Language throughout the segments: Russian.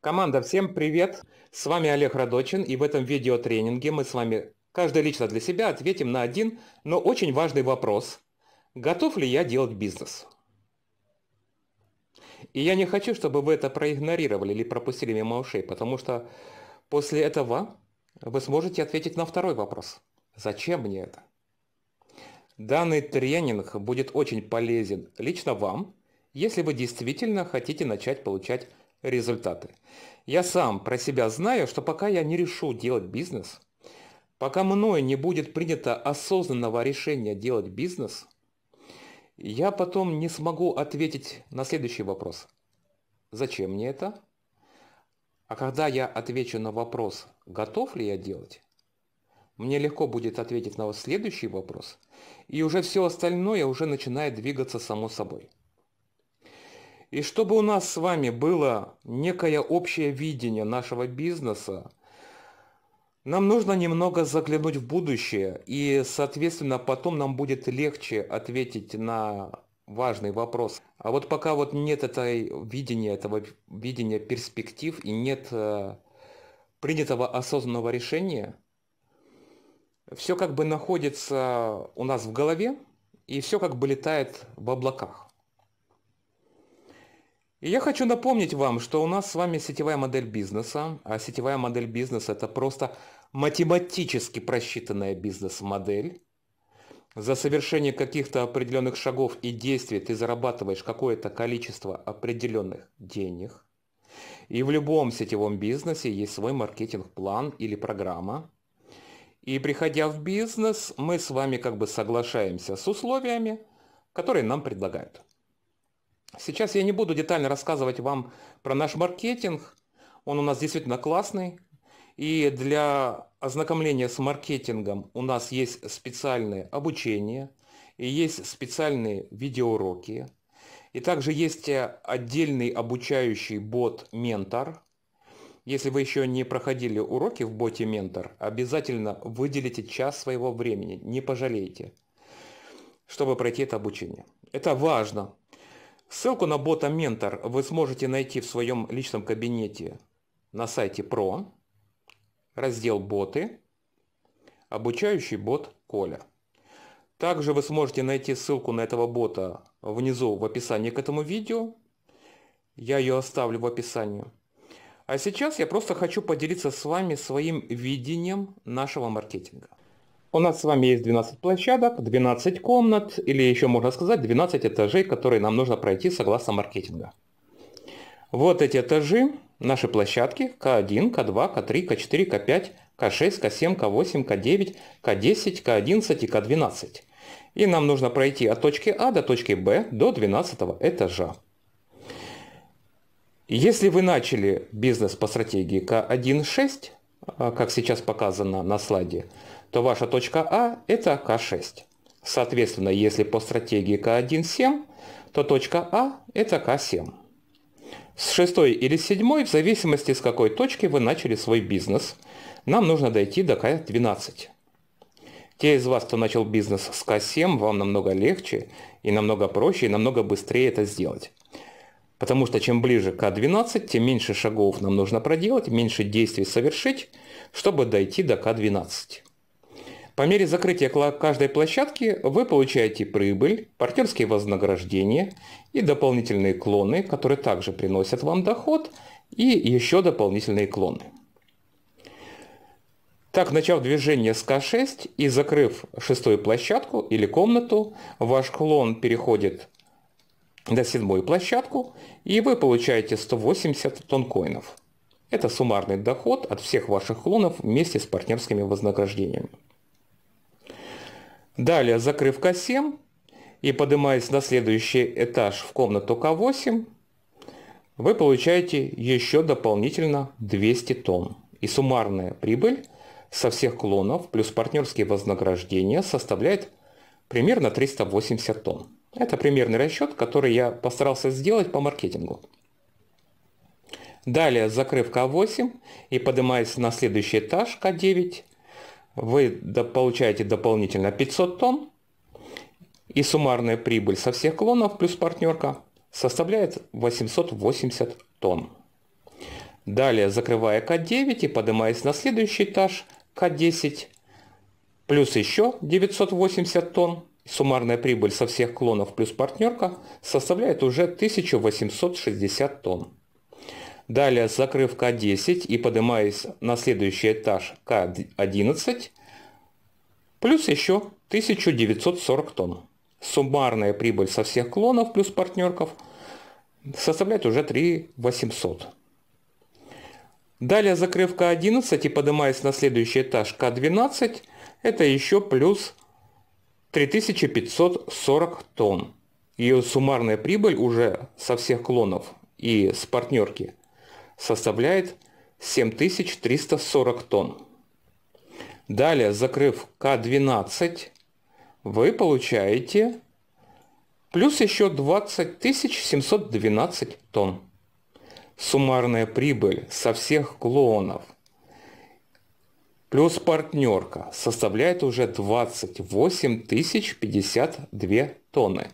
Команда, всем привет! С вами Олег Радочин, и в этом видеотренинге мы с вами, каждый лично для себя, ответим на один, но очень важный вопрос. Готов ли я делать бизнес? И я не хочу, чтобы вы это проигнорировали или пропустили мимо ушей, потому что после этого вы сможете ответить на второй вопрос. Зачем мне это? Данный тренинг будет очень полезен лично вам, если вы действительно хотите начать получать результаты. Я сам про себя знаю, что пока я не решу делать бизнес, пока мной не будет принято осознанного решения делать бизнес, я потом не смогу ответить на следующий вопрос. Зачем мне это? А когда я отвечу на вопрос, готов ли я делать, мне легко будет ответить на следующий вопрос, и уже все остальное уже начинает двигаться само собой. И чтобы у нас с вами было некое общее видение нашего бизнеса, нам нужно немного заглянуть в будущее, и, соответственно, потом нам будет легче ответить на важный вопрос. А вот пока вот нет этой видения, этого видения перспектив и нет э, принятого осознанного решения, все как бы находится у нас в голове, и все как бы летает в облаках. И я хочу напомнить вам, что у нас с вами сетевая модель бизнеса, а сетевая модель бизнеса – это просто математически просчитанная бизнес-модель. За совершение каких-то определенных шагов и действий ты зарабатываешь какое-то количество определенных денег. И в любом сетевом бизнесе есть свой маркетинг-план или программа. И приходя в бизнес, мы с вами как бы соглашаемся с условиями, которые нам предлагают. Сейчас я не буду детально рассказывать вам про наш маркетинг. Он у нас действительно классный. И для ознакомления с маркетингом у нас есть специальное обучение, и есть специальные видеоуроки, и также есть э, отдельный обучающий бот «Ментор». Если вы еще не проходили уроки в боте «Ментор», обязательно выделите час своего времени, не пожалейте, чтобы пройти это обучение. Это важно, Ссылку на бота Ментор вы сможете найти в своем личном кабинете на сайте Pro, раздел «Боты», обучающий бот Коля. Также вы сможете найти ссылку на этого бота внизу в описании к этому видео. Я ее оставлю в описании. А сейчас я просто хочу поделиться с вами своим видением нашего маркетинга. У нас с вами есть 12 площадок, 12 комнат, или еще можно сказать 12 этажей, которые нам нужно пройти согласно маркетинга. Вот эти этажи, наши площадки К1, К2, К3, К4, К5, К6, К7, К8, К9, К10, К11 и К12. И нам нужно пройти от точки А до точки Б до 12 этажа. Если вы начали бизнес по стратегии К1.6, э, как сейчас показано на слайде, то ваша точка А – это К6. Соответственно, если по стратегии К1-7, то точка А – это К7. С шестой или седьмой, в зависимости с какой точки вы начали свой бизнес, нам нужно дойти до К12. Те из вас, кто начал бизнес с К7, вам намного легче и намного проще, и намного быстрее это сделать. Потому что чем ближе к К12, тем меньше шагов нам нужно проделать, меньше действий совершить, чтобы дойти до К12. По мере закрытия каждой площадки вы получаете прибыль, партнерские вознаграждения и дополнительные клоны, которые также приносят вам доход, и еще дополнительные клоны. Так, начав движение с К6 и закрыв шестую площадку или комнату, ваш клон переходит на седьмую площадку, и вы получаете 180 тонкоинов. Это суммарный доход от всех ваших клонов вместе с партнерскими вознаграждениями. Далее, закрыв К7 и поднимаясь на следующий этаж в комнату К8, вы получаете еще дополнительно 200 тонн. И суммарная прибыль со всех клонов плюс партнерские вознаграждения составляет примерно 380 тонн. Это примерный расчет, который я постарался сделать по маркетингу. Далее, закрыв К8 и поднимаясь на следующий этаж К9, вы получаете дополнительно 500 тонн, и суммарная прибыль со всех клонов плюс партнерка составляет 880 тонн. Далее, закрывая К9 и поднимаясь на следующий этаж, К10, плюс еще 980 тонн, суммарная прибыль со всех клонов плюс партнерка составляет уже 1860 тонн. Далее, закрыв К10 и поднимаясь на следующий этаж К11, плюс еще 1940 тонн. Суммарная прибыль со всех клонов плюс партнерков составляет уже 3800. Далее, закрыв К11 и поднимаясь на следующий этаж К12, это еще плюс 3540 тонн. Ее суммарная прибыль уже со всех клонов и с партнерки составляет 7340 тонн. Далее, закрыв К12, вы получаете плюс еще 20712 тонн. Суммарная прибыль со всех клонов плюс партнерка составляет уже 28 тонны.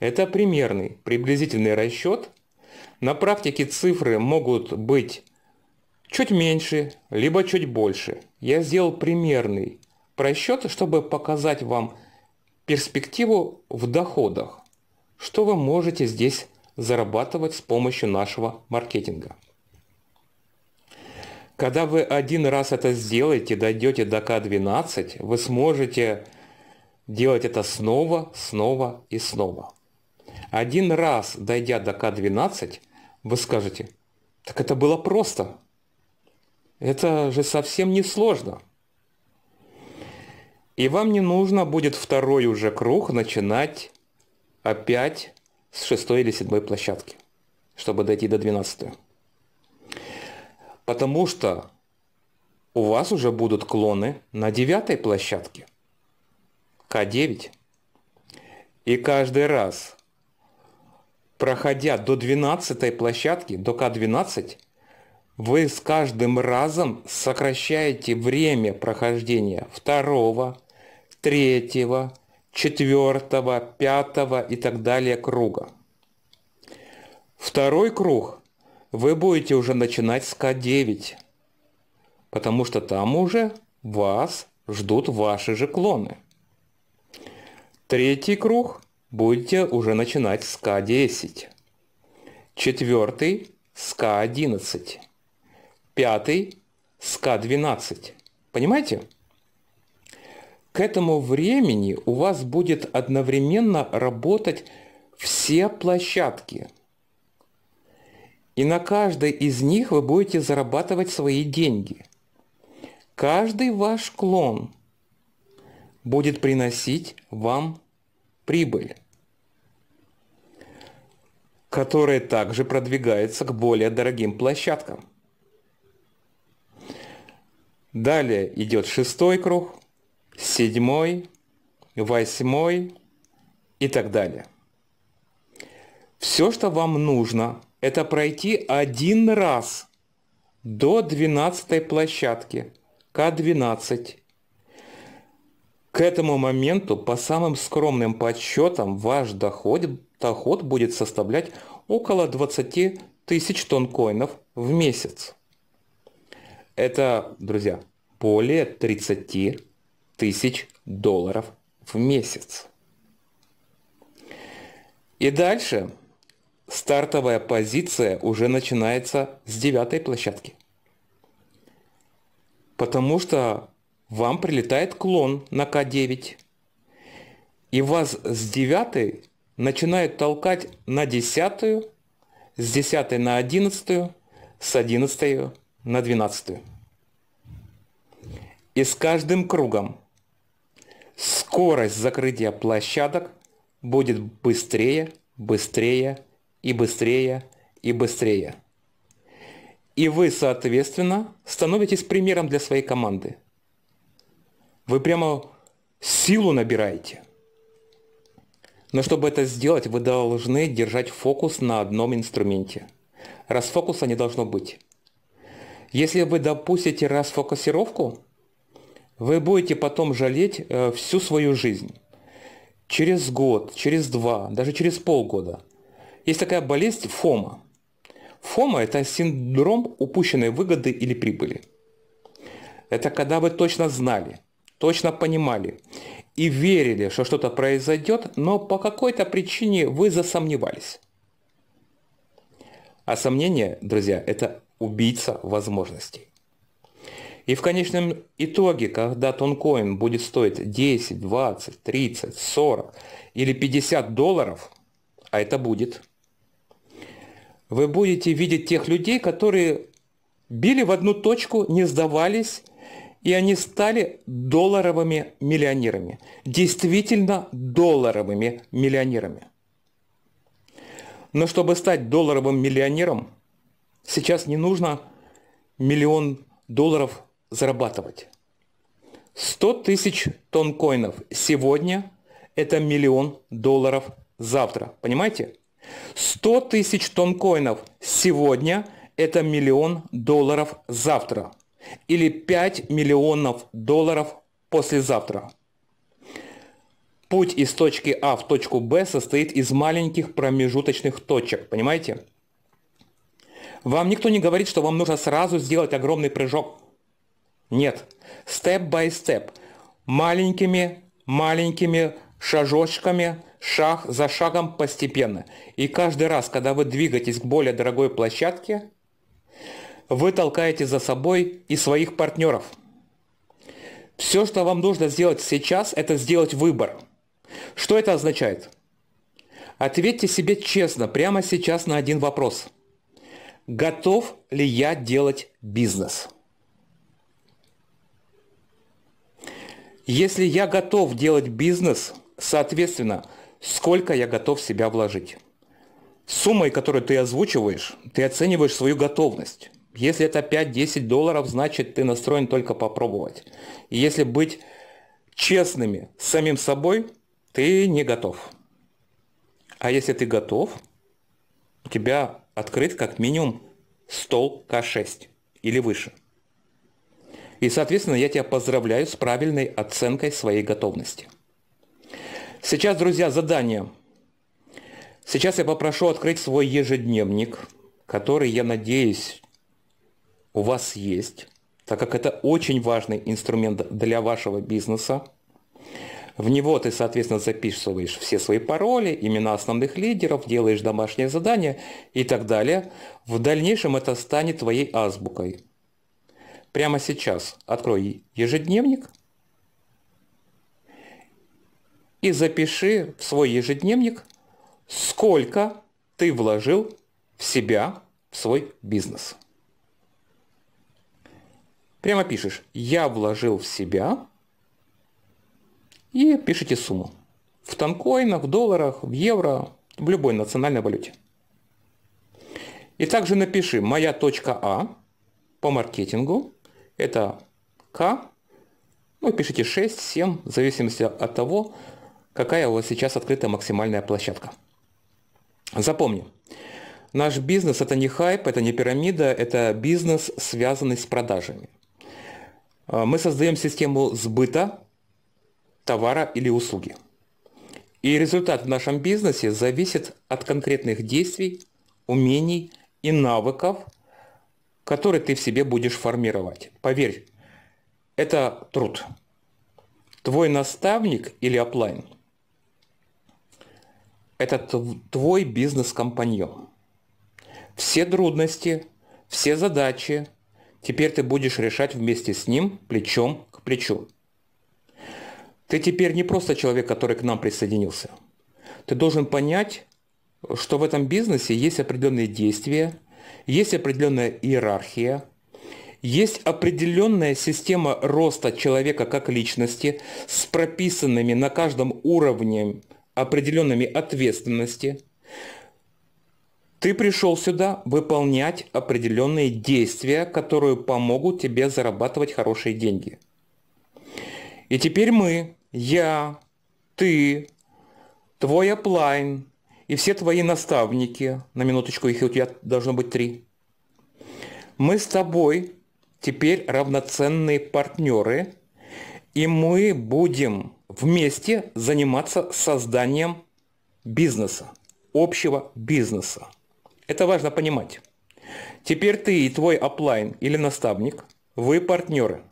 Это примерный приблизительный расчет на практике цифры могут быть чуть меньше, либо чуть больше. Я сделал примерный просчет, чтобы показать вам перспективу в доходах, что вы можете здесь зарабатывать с помощью нашего маркетинга. Когда вы один раз это сделаете, дойдете до К12, вы сможете делать это снова, снова и снова. Один раз дойдя до К12, вы скажете, так это было просто. Это же совсем не сложно. И вам не нужно будет второй уже круг начинать опять с шестой или седьмой площадки, чтобы дойти до двенадцатой. Потому что у вас уже будут клоны на девятой площадке, К9. И каждый раз, проходя до 12 площадки, до К12, вы с каждым разом сокращаете время прохождения второго, третьего, четвертого, пятого и так далее круга. Второй круг вы будете уже начинать с К9, потому что там уже вас ждут ваши же клоны. Третий круг будете уже начинать с К10. Четвертый с К11. Пятый с К12. Понимаете? К этому времени у вас будет одновременно работать все площадки. И на каждой из них вы будете зарабатывать свои деньги. Каждый ваш клон будет приносить вам прибыль, которая также продвигается к более дорогим площадкам. Далее идет шестой круг, седьмой, восьмой и так далее. Все, что вам нужно, это пройти один раз до 12 площадки, К12, к этому моменту, по самым скромным подсчетам, ваш доход, доход будет составлять около 20 тысяч тонн коинов в месяц. Это, друзья, более 30 тысяч долларов в месяц. И дальше стартовая позиция уже начинается с девятой площадки. Потому что вам прилетает клон на К9. И вас с 9 начинают толкать на 10, с 10 на 11, с 11 на 12. И с каждым кругом скорость закрытия площадок будет быстрее, быстрее и быстрее и быстрее. И вы, соответственно, становитесь примером для своей команды – вы прямо силу набираете. Но чтобы это сделать, вы должны держать фокус на одном инструменте. Расфокуса не должно быть. Если вы допустите расфокусировку, вы будете потом жалеть э, всю свою жизнь. Через год, через два, даже через полгода. Есть такая болезнь ФОМА. ФОМА – это синдром упущенной выгоды или прибыли. Это когда вы точно знали – точно понимали и верили, что что-то произойдет, но по какой-то причине вы засомневались. А сомнение, друзья, это убийца возможностей. И в конечном итоге, когда тонкоин будет стоить 10, 20, 30, 40 или 50 долларов, а это будет, вы будете видеть тех людей, которые били в одну точку, не сдавались и они стали долларовыми миллионерами. Действительно долларовыми миллионерами. Но чтобы стать долларовым миллионером, сейчас не нужно миллион долларов зарабатывать. 100 тысяч тонн коинов сегодня – это миллион долларов завтра. Понимаете? 100 тысяч тонн коинов сегодня – это миллион долларов завтра – или 5 миллионов долларов послезавтра. Путь из точки А в точку Б состоит из маленьких промежуточных точек, понимаете? Вам никто не говорит, что вам нужно сразу сделать огромный прыжок. Нет. степ by степ Маленькими, маленькими шажочками, шаг за шагом постепенно. И каждый раз, когда вы двигаетесь к более дорогой площадке, вы толкаете за собой и своих партнеров. Все, что вам нужно сделать сейчас, это сделать выбор. Что это означает? Ответьте себе честно прямо сейчас на один вопрос. Готов ли я делать бизнес? Если я готов делать бизнес, соответственно, сколько я готов себя вложить? суммой, которую ты озвучиваешь, ты оцениваешь свою готовность. Если это 5-10 долларов, значит ты настроен только попробовать. И если быть честными с самим собой, ты не готов. А если ты готов, у тебя открыт как минимум стол К6 или выше. И, соответственно, я тебя поздравляю с правильной оценкой своей готовности. Сейчас, друзья, задание. Сейчас я попрошу открыть свой ежедневник, который, я надеюсь, у вас есть, так как это очень важный инструмент для вашего бизнеса. В него ты, соответственно, записываешь все свои пароли, имена основных лидеров, делаешь домашнее задание и так далее. В дальнейшем это станет твоей азбукой. Прямо сейчас открой ежедневник и запиши в свой ежедневник, сколько ты вложил в себя, в свой бизнес. Прямо пишешь «я вложил в себя» и пишите сумму. В танкоинах, в долларах, в евро, в любой национальной валюте. И также напиши «моя точка А» по маркетингу. Это К. Ну, пишите 6, 7, в зависимости от того, какая у вас сейчас открыта максимальная площадка. Запомни, наш бизнес это не хайп, это не пирамида, это бизнес, связанный с продажами. А, мы создаем систему сбыта товара или услуги. И результат в нашем бизнесе зависит от конкретных действий, умений и навыков, которые ты в себе будешь формировать. Поверь, это труд. Твой наставник или оплайн – это твой бизнес-компаньон. Все трудности, все задачи – Теперь ты будешь решать вместе с ним плечом к плечу. Ты теперь не просто человек, который к нам присоединился. Ты должен понять, что в этом бизнесе есть определенные действия, есть определенная иерархия, есть определенная система роста человека как личности с прописанными на каждом уровне определенными ответственности – ты пришел сюда выполнять определенные действия, которые помогут тебе зарабатывать хорошие деньги. И теперь мы, я, ты, твой оплайн и все твои наставники, на минуточку их у тебя должно быть три, мы с тобой теперь равноценные партнеры, и мы будем вместе заниматься созданием бизнеса, общего бизнеса. Это важно понимать. Теперь ты и твой оплайн или наставник, вы партнеры.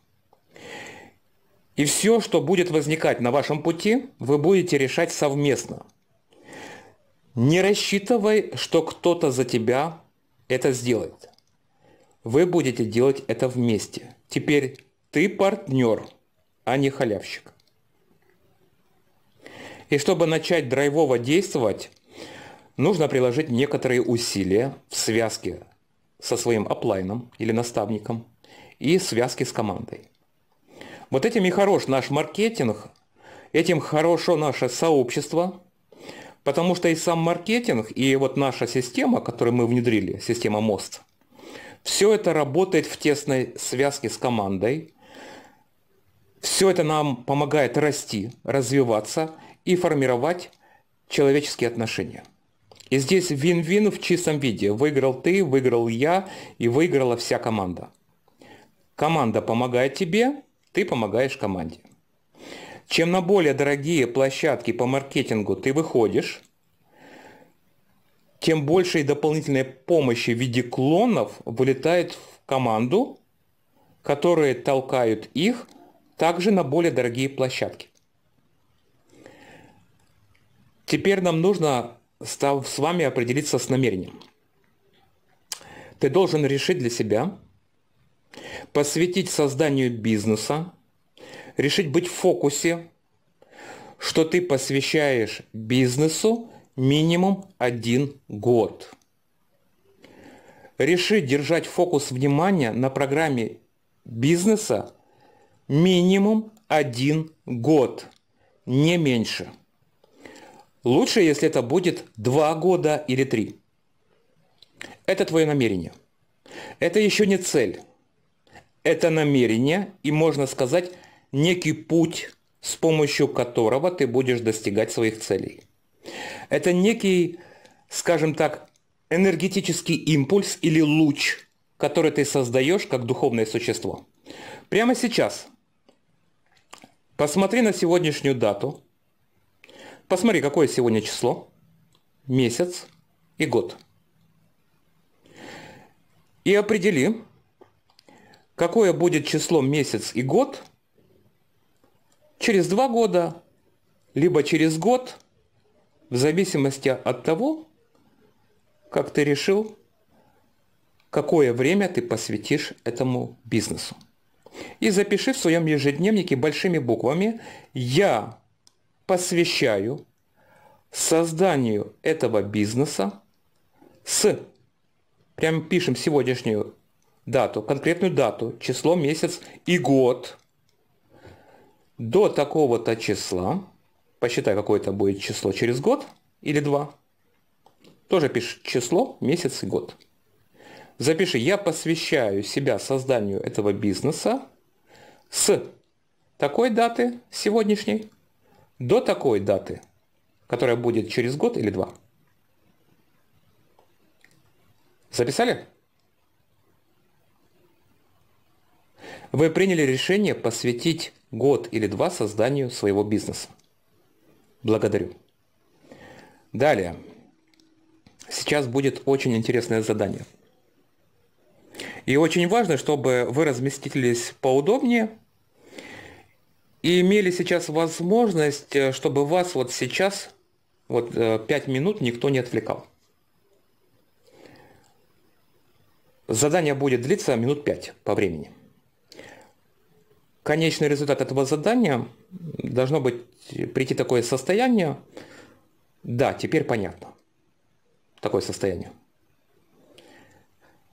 И все, что будет возникать на вашем пути, вы будете решать совместно. Не рассчитывай, что кто-то за тебя это сделает. Вы будете делать это вместе. Теперь ты партнер, а не халявщик. И чтобы начать драйвово действовать, нужно приложить некоторые усилия в связке со своим оплайном или наставником и связке с командой. Вот этим и хорош наш маркетинг, этим хорошо наше сообщество, потому что и сам маркетинг, и вот наша система, которую мы внедрили, система МОСТ, все это работает в тесной связке с командой, все это нам помогает расти, развиваться и формировать человеческие отношения – и здесь вин-вин в чистом виде. Выиграл ты, выиграл я и выиграла вся команда. Команда помогает тебе, ты помогаешь команде. Чем на более дорогие площадки по маркетингу ты выходишь, тем больше и дополнительной помощи в виде клонов вылетает в команду, которые толкают их также на более дорогие площадки. Теперь нам нужно стал с вами определиться с намерением. Ты должен решить для себя, посвятить созданию бизнеса, решить быть в фокусе, что ты посвящаешь бизнесу минимум один год. Реши держать фокус внимания на программе бизнеса минимум один год, не меньше. Лучше, если это будет два года или три. Это твое намерение. Это еще не цель. Это намерение и, можно сказать, некий путь, с помощью которого ты будешь достигать своих целей. Это некий, скажем так, энергетический импульс или луч, который ты создаешь как духовное существо. Прямо сейчас посмотри на сегодняшнюю дату – Посмотри, какое сегодня число, месяц и год. И определи, какое будет число, месяц и год через два года, либо через год, в зависимости от того, как ты решил, какое время ты посвятишь этому бизнесу. И запиши в своем ежедневнике большими буквами «Я посвящаю созданию этого бизнеса с, прям пишем сегодняшнюю дату, конкретную дату, число, месяц и год до такого-то числа, посчитай, какое это будет число через год или два, тоже пишешь число, месяц и год. Запиши, я посвящаю себя созданию этого бизнеса с такой даты сегодняшней до такой даты, которая будет через год или два. Записали? Вы приняли решение посвятить год или два созданию своего бизнеса. Благодарю. Далее. Сейчас будет очень интересное задание. И очень важно, чтобы вы разместились поудобнее и имели сейчас возможность, э, чтобы вас вот сейчас, вот э, пять минут никто не отвлекал. Задание будет длиться минут пять по времени. Конечный результат этого задания должно быть прийти такое состояние. Да, теперь понятно. Такое состояние.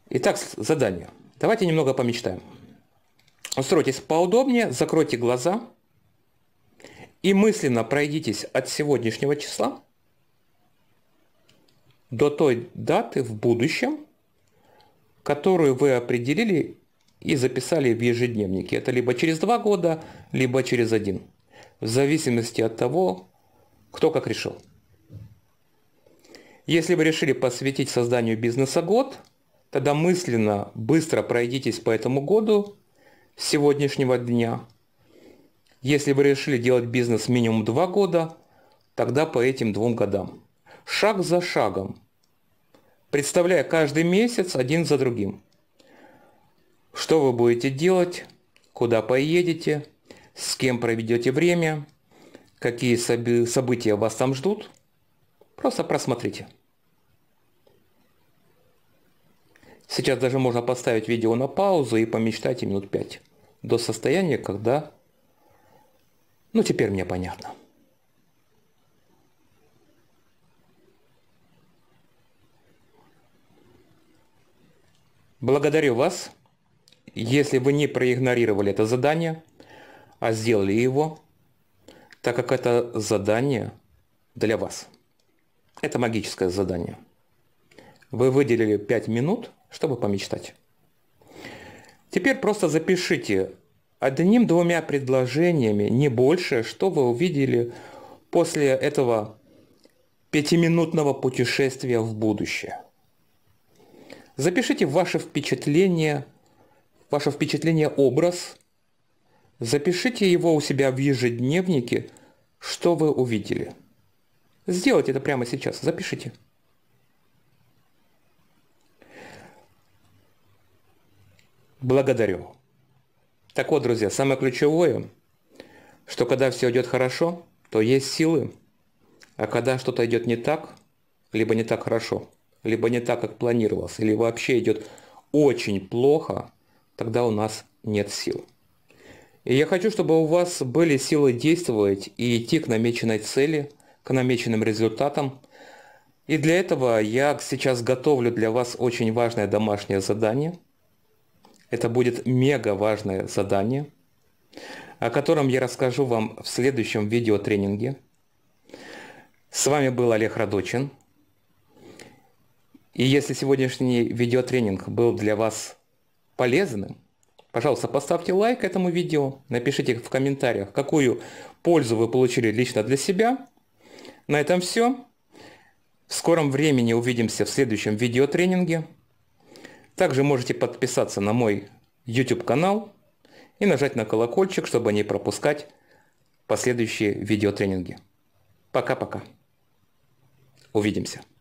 Итак, задание. Давайте немного помечтаем. Устройтесь поудобнее, закройте глаза и мысленно пройдитесь от сегодняшнего числа до той даты в будущем, которую вы определили и записали в ежедневнике. Это либо через два года, либо через один. В зависимости от того, кто как решил. Если вы решили посвятить созданию бизнеса год, тогда мысленно быстро пройдитесь по этому году с сегодняшнего дня – если вы решили делать бизнес минимум 2 года, тогда по этим двум годам. Шаг за шагом, представляя каждый месяц один за другим. Что вы будете делать, куда поедете, с кем проведете время, какие события вас там ждут. Просто просмотрите. Сейчас даже можно поставить видео на паузу и помечтать минут 5 до состояния, когда ну, теперь мне понятно. Благодарю вас. Если вы не проигнорировали это задание, а сделали его, так как это задание для вас. Это магическое задание. Вы выделили 5 минут, чтобы помечтать. Теперь просто запишите одним-двумя предложениями, не больше, что вы увидели после этого пятиминутного путешествия в будущее. Запишите ваше впечатление, ваше впечатление образ, запишите его у себя в ежедневнике, что вы увидели. Сделайте это прямо сейчас, запишите. Благодарю. Так вот, друзья, самое ключевое, что когда все идет хорошо, то есть силы, а когда что-то идет не так, либо не так хорошо, либо не так, как планировалось, или вообще идет очень плохо, тогда у нас нет сил. И я хочу, чтобы у вас были силы действовать и идти к намеченной цели, к намеченным результатам. И для этого я сейчас готовлю для вас очень важное домашнее задание – это будет мега важное задание, о котором я расскажу вам в следующем видеотренинге. С вами был Олег Радочин. И если сегодняшний видеотренинг был для вас полезным, пожалуйста, поставьте лайк этому видео, напишите в комментариях, какую пользу вы получили лично для себя. На этом все. В скором времени увидимся в следующем видеотренинге. Также можете подписаться на мой YouTube канал и нажать на колокольчик, чтобы не пропускать последующие видеотренинги. Пока-пока. Увидимся.